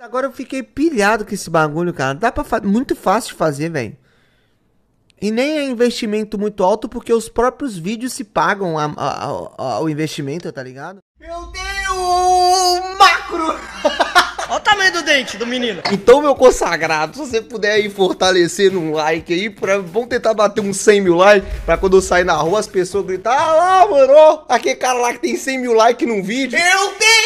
Agora eu fiquei pilhado com esse bagulho, cara. Dá pra muito fácil de fazer, velho. E nem é investimento muito alto porque os próprios vídeos se pagam a, a, a, o investimento, tá ligado? Meu Deus! Macro! Olha o tamanho do dente do menino. Então, meu consagrado, se você puder aí fortalecer num like aí, pra, vamos tentar bater uns 100 mil likes, pra quando eu sair na rua as pessoas gritar, ah lá, mano, aquele cara lá que tem 100 mil likes num vídeo. Eu tenho!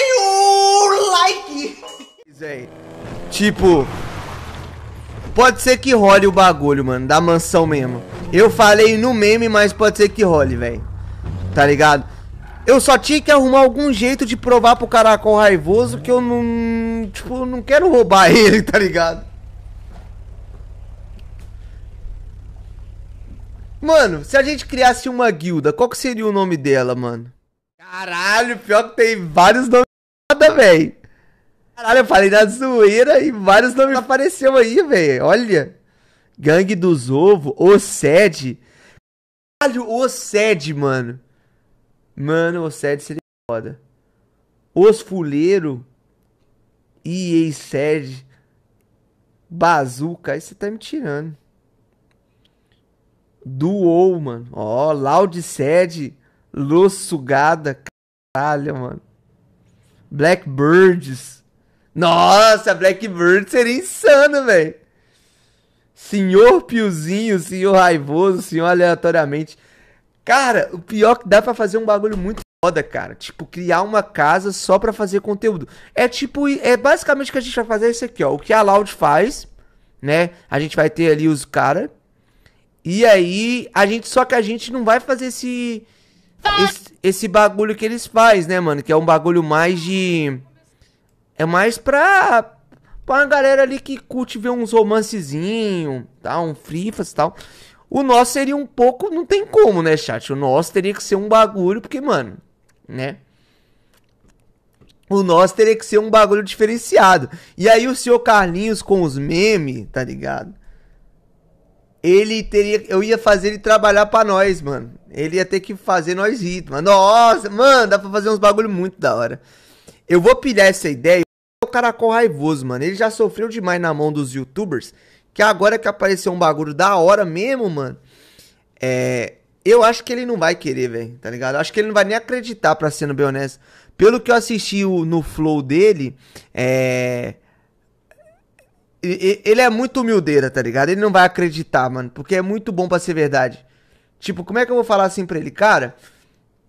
Tipo, pode ser que role o bagulho, mano, da mansão mesmo. Eu falei no meme, mas pode ser que role, velho. Tá ligado? Eu só tinha que arrumar algum jeito de provar pro caracol raivoso que eu não. Tipo, não quero roubar ele, tá ligado? Mano, se a gente criasse uma guilda, qual que seria o nome dela, mano? Caralho, pior que tem vários nomes, velho. Caralho, eu falei da zoeira e vários nomes apareceu aí, velho. Olha. Gangue dos Ovo, O Sede. Caralho, O Sede, mano. Mano, O Sede seria foda. Os Fuleiro. E Sede. Bazuca. Aí você tá me tirando. Duou, mano. Ó, oh, Loud Sede. Luz Caralho, mano. Blackbirds. Nossa, Blackbird seria insano, velho. Senhor Piozinho, senhor raivoso, senhor aleatoriamente. Cara, o pior que dá para fazer um bagulho muito foda, cara. Tipo, criar uma casa só pra fazer conteúdo. É tipo, é basicamente o que a gente vai fazer é isso aqui, ó. O que a Loud faz, né? A gente vai ter ali os caras. E aí, a gente, só que a gente não vai fazer esse, esse, esse bagulho que eles faz, né, mano? Que é um bagulho mais de é mais pra, pra uma galera ali que curte ver uns romancezinhos, tá? um frifas e tal. O nosso seria um pouco. Não tem como, né, chat? O nosso teria que ser um bagulho, porque, mano, né? O nosso teria que ser um bagulho diferenciado. E aí o senhor Carlinhos com os memes, tá ligado? Ele teria. Eu ia fazer ele trabalhar para nós, mano. Ele ia ter que fazer nós rir, mano. Nossa, mano, dá pra fazer uns bagulho muito da hora. Eu vou pilhar essa ideia caracol raivoso, mano. Ele já sofreu demais na mão dos youtubers. Que agora que apareceu um bagulho da hora mesmo, mano. É. Eu acho que ele não vai querer, velho, tá ligado? acho que ele não vai nem acreditar, pra sendo bem honesto. Pelo que eu assisti o, no flow dele, é. Ele é muito humildeira, tá ligado? Ele não vai acreditar, mano, porque é muito bom para ser verdade. Tipo, como é que eu vou falar assim pra ele, cara?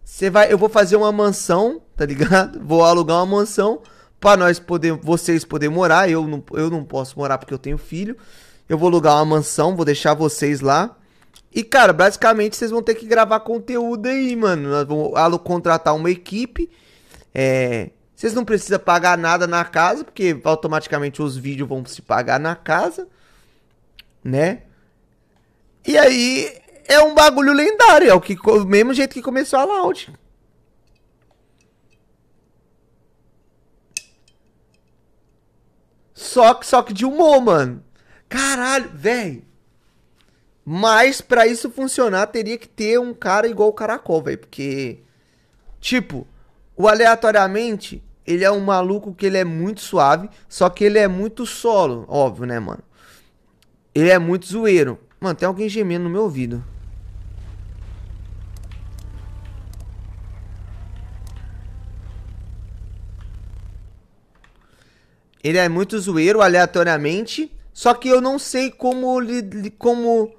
Você vai, eu vou fazer uma mansão, tá ligado? Vou alugar uma mansão para nós poder, vocês poder morar. Eu não, eu não posso morar porque eu tenho filho. Eu vou alugar uma mansão, vou deixar vocês lá. E, cara, basicamente vocês vão ter que gravar conteúdo aí, mano. Nós vamos contratar uma equipe. É, vocês não precisam pagar nada na casa, porque automaticamente os vídeos vão se pagar na casa, né? E aí é um bagulho lendário, é o que, o mesmo jeito que começou a Loud. só que, só que de humor, mano. Caralho, velho. Mas para isso funcionar, teria que ter um cara igual o Caracol, velho. Porque, tipo, o aleatoriamente, ele é um maluco que ele é muito suave, só que ele é muito solo, óbvio, né, mano? Ele é muito zoeiro. Mano, tem alguém gemendo no meu ouvido. Ele é muito zoeiro aleatoriamente. Só que eu não sei como. como...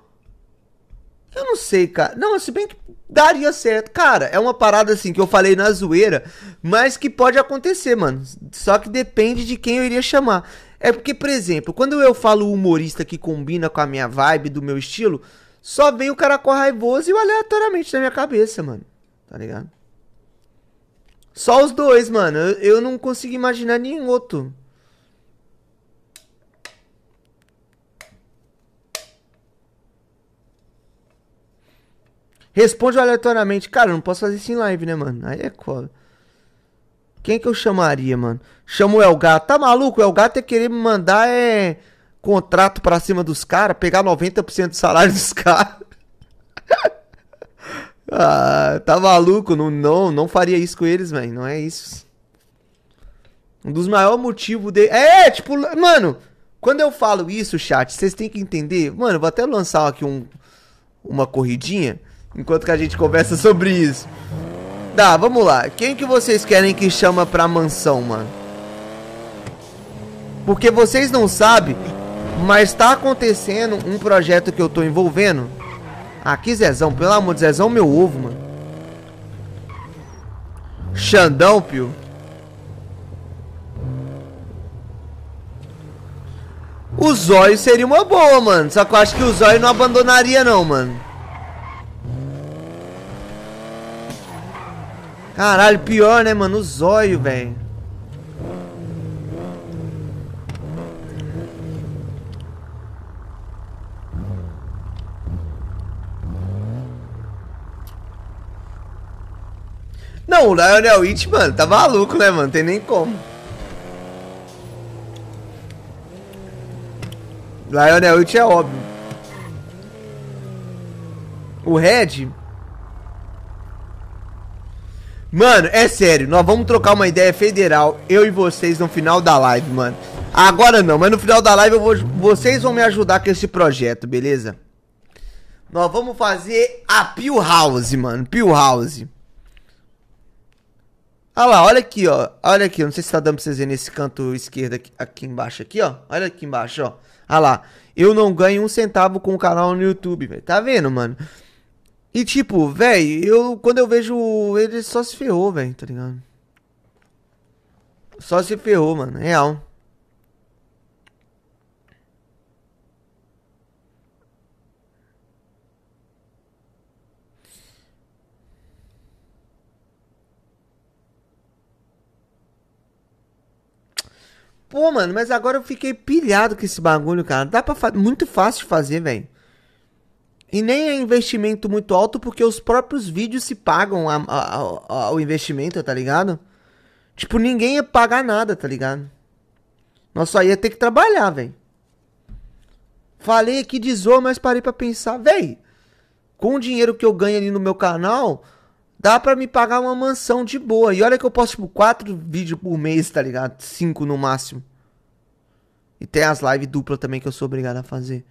Eu não sei, cara. Não, se bem que daria certo. Cara, é uma parada assim que eu falei na zoeira, mas que pode acontecer, mano. Só que depende de quem eu iria chamar. É porque, por exemplo, quando eu falo humorista que combina com a minha vibe, do meu estilo, só vem o cara com raivoso e o aleatoriamente na minha cabeça, mano. Tá ligado? Só os dois, mano. Eu, eu não consigo imaginar nenhum outro. Responde aleatoriamente, cara, eu não posso fazer isso em live, né, mano? Aí é cola. Quem que eu chamaria, mano? Chamo o Elgato. Tá maluco? O Elgato é querer me mandar é, contrato pra cima dos caras, pegar 90% do salário dos caras. ah, tá maluco? Não, não, não faria isso com eles, velho. Não é isso. Um dos maiores motivos de. É, tipo, mano, quando eu falo isso, chat, vocês têm que entender. Mano, vou até lançar aqui um, uma corridinha enquanto que a gente conversa sobre isso. Tá, vamos lá. Quem que vocês querem que chama pra mansão, mano? Porque vocês não sabem, mas tá acontecendo um projeto que eu tô envolvendo. Aqui, Zezão, pelo amor de Zezão, meu ovo, mano. Xandão, pio. O Zóio seria uma boa, mano. Só que eu acho que o Zóio não abandonaria, não, mano. Caralho, pior, né, mano? O zóio, velho. Não, o Lionel It, mano, tá maluco, né, mano? Tem nem como. Lionel It é óbvio. O Red... Mano, é sério, nós vamos trocar uma ideia federal, eu e vocês, no final da live, mano. Agora não, mas no final da live eu vou, vocês vão me ajudar com esse projeto, beleza? Nós vamos fazer a Pew House, mano, Pew House. Olha lá, olha aqui, ó. Olha aqui, eu não sei se tá dando pra vocês verem nesse canto esquerdo aqui, aqui embaixo, aqui, ó. Olha aqui embaixo, ó. Olha lá. Eu não ganho um centavo com o canal no YouTube, velho. Tá vendo, mano? E tipo, velho, eu quando eu vejo ele só se ferrou, velho, tá ligado? Só se ferrou, mano, real. Pô, mano, mas agora eu fiquei pilhado com esse bagulho, cara. Dá pra muito fácil fazer, velho. E nem é investimento muito alto porque os próprios vídeos se pagam a, a, a, ao investimento, tá ligado? Tipo, ninguém ia pagar nada, tá ligado? Nós só ia ter que trabalhar, velho. Falei aqui de zoa, mas parei pra pensar, velho. Com o dinheiro que eu ganho ali no meu canal, dá para me pagar uma mansão de boa. E olha que eu posto, tipo, quatro vídeos por mês, tá ligado? Cinco no máximo. E tem as lives dupla também que eu sou obrigado a fazer.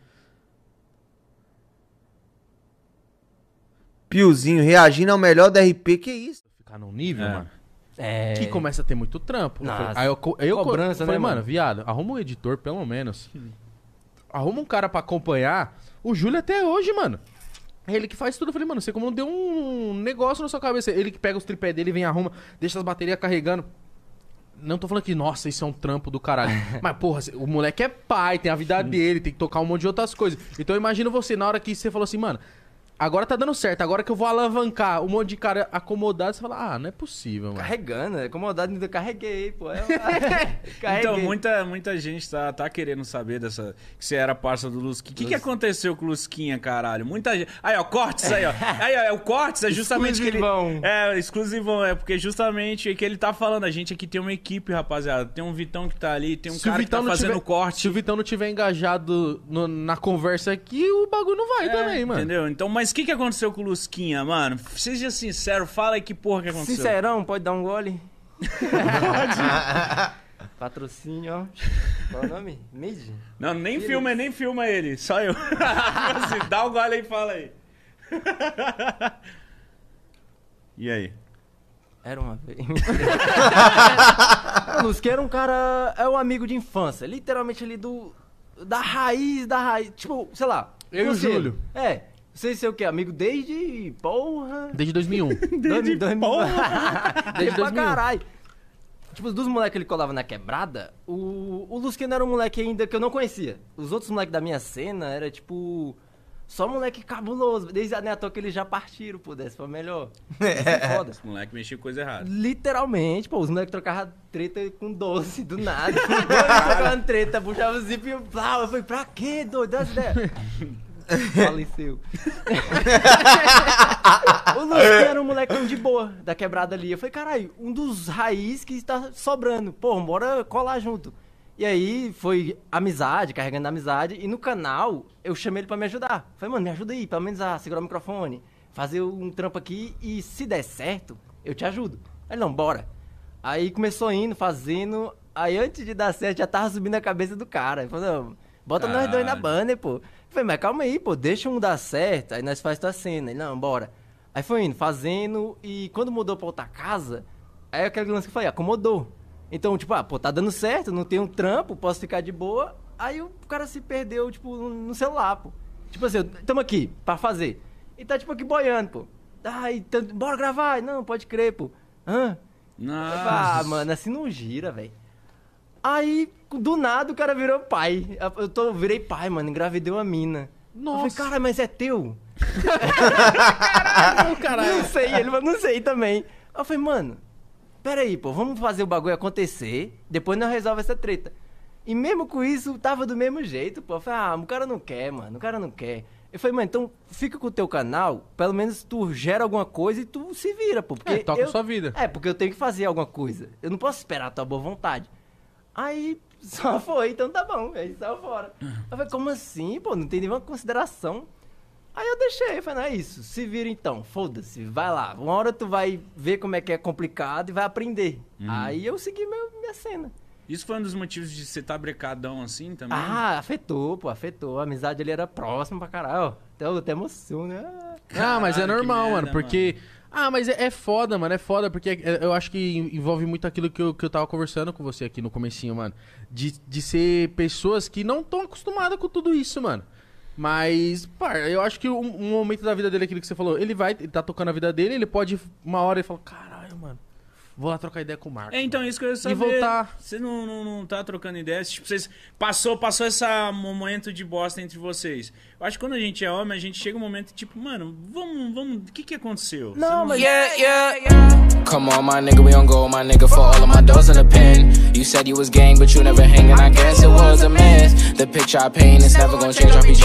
Piozinho reagindo ao melhor da RP, que isso? Ficar num nível, é. mano. É. Que começa a ter muito trampo. Nossa. aí eu, co- aí eu Cobrança, falei, né, mano? mano, viado, arruma um editor, pelo menos. Arruma um cara pra acompanhar. O Júlio até hoje, mano. é Ele que faz tudo. Eu falei, mano, você como não deu um negócio na sua cabeça. Ele que pega os tripé dele, vem arruma, deixa as baterias carregando. Não tô falando que, nossa, isso é um trampo do caralho. Mas, porra, o moleque é pai, tem a vida dele, tem que tocar um monte de outras coisas. Então eu imagino você, na hora que você falou assim, mano, Agora tá dando certo. Agora que eu vou alavancar um monte de cara acomodado, você fala, ah, não é possível, mano. Carregando, é acomodado, ainda carreguei, pô. É uma... então, muita, muita gente tá, tá querendo saber dessa. Que você era parça do Lusquinha. O que, que aconteceu com o Lusquinha, caralho? Muita gente. Aí, ó, cortes aí, ó. Aí, ó, é o cortes é justamente. exclusivão. Que ele... É, exclusivão, é, porque justamente é que ele tá falando. A gente aqui tem uma equipe, rapaziada. Tem um Vitão que tá ali, tem um se cara que tá fazendo tiver... corte. Se o Vitão não tiver engajado no, na conversa aqui, o bagulho não vai é, também, mano. Entendeu? Então, mas mas o que, que aconteceu com o Lusquinha, mano? Seja sincero, fala aí que porra que aconteceu. Sincerão, pode dar um gole? Patrocínio, ó. Qual o nome? Made? Não, nem filma, nem filma ele, só eu. Tipo assim, dá o um gole e fala aí. e aí? Era uma vez. o Lusquinha era um cara. É um amigo de infância. Literalmente ali do. Da raiz, da raiz. Tipo, sei lá. Eu e o Júlio. É sei é o que, amigo, desde. Porra! Desde 2001. desde 2000. Porra! desde pra caralho. Tipo, dos moleques que ele colava na quebrada, o, o Lusqueno era um moleque ainda que eu não conhecia. Os outros moleques da minha cena era tipo. Só moleque cabuloso. Desde a né, toa que eles já partiram, pô, desse foi melhor. É. é foda. Os moleque mexiam com coisa errada. Literalmente, pô, os moleques trocavam treta com doce, do nada. trocavam treta, puxava o zip e eu, eu falei, pra quê, doido? Essa ideia faleceu. o Luciano é. era um molecão de boa, da quebrada ali. Eu falei, caralho, um dos raiz que está sobrando. Pô, bora colar junto. E aí foi amizade, carregando amizade. E no canal, eu chamei ele pra me ajudar. Falei, mano, me ajuda aí, pelo menos a ah, segurar o microfone, fazer um trampo aqui e se der certo, eu te ajudo. Aí, não, bora. Aí começou indo, fazendo. Aí antes de dar certo, já tava subindo a cabeça do cara. Ele falou, não, bota ah. nós dois na banner, pô. Falei, mas calma aí, pô, deixa um dar certo, aí nós faz tua cena. Ele, não, bora. Aí foi indo, fazendo, e quando mudou pra outra casa, aí aquele lance que eu falei, acomodou. Então, tipo, ah, pô, tá dando certo, não tem um trampo, posso ficar de boa. Aí o cara se perdeu, tipo, no celular, pô. Tipo assim, tamo aqui, pra fazer. E tá, tipo, aqui boiando, pô. Ai, tá, bora gravar. Não, pode crer, pô. Hã? Ah, Nossa. Ah, mano, assim não gira, velho. Aí, do nada, o cara virou pai. Eu tô, eu virei pai, mano, engravidei uma mina. Nossa. Eu falei, cara, mas é teu? caralho, caralho. Não sei, ele falou, não sei também. Eu falei, mano, peraí, pô, vamos fazer o bagulho acontecer, depois nós resolve essa treta. E mesmo com isso, tava do mesmo jeito, pô. Eu falei, ah, o cara não quer, mano, o cara não quer. Eu falei, mano, então fica com o teu canal, pelo menos tu gera alguma coisa e tu se vira, pô. Porque é, toca eu, sua vida. É, porque eu tenho que fazer alguma coisa. Eu não posso esperar a tua boa vontade. Aí só foi, então tá bom. Aí saiu fora. Eu falei, como assim, pô? Não tem nenhuma consideração. Aí eu deixei, eu falei, não é isso. Se vira então, foda-se, vai lá. Uma hora tu vai ver como é que é complicado e vai aprender. Uhum. Aí eu segui meu, minha cena. Isso foi um dos motivos de você estar tá brecadão assim também? Ah, afetou, pô, afetou. A amizade ali era próxima pra caralho. Então eu até emociono, né? Ah, mas é normal, merda, mano, porque mano. Ah, mas é, é, foda, mano, é foda, porque é, eu acho que envolve muito aquilo que eu, que eu tava conversando com você aqui no comecinho, mano. De, de ser pessoas que não estão acostumadas com tudo isso, mano. Mas, pá, eu acho que um, um, momento da vida dele, aquilo que você falou, ele vai, ele tá tocando a vida dele, ele pode, uma hora ele falar cara Vou lá trocar ideia com o Marcos. É, então, mano. isso que eu ia saber. E voltar. Você não, não, não tá trocando ideia. Tipo, vocês passou, passou esse momento de bosta entre vocês. Eu acho que quando a gente é homem, a gente chega um momento tipo, mano, vamos, vamos, o que que aconteceu? Não, não... mas... Yeah, yeah, yeah. Come on, my nigga, we on go, my nigga, for all of my doors in the pen. You said you was gang, but you never hanging, I guess it was a mess. The picture I paint is never gonna change, RPG.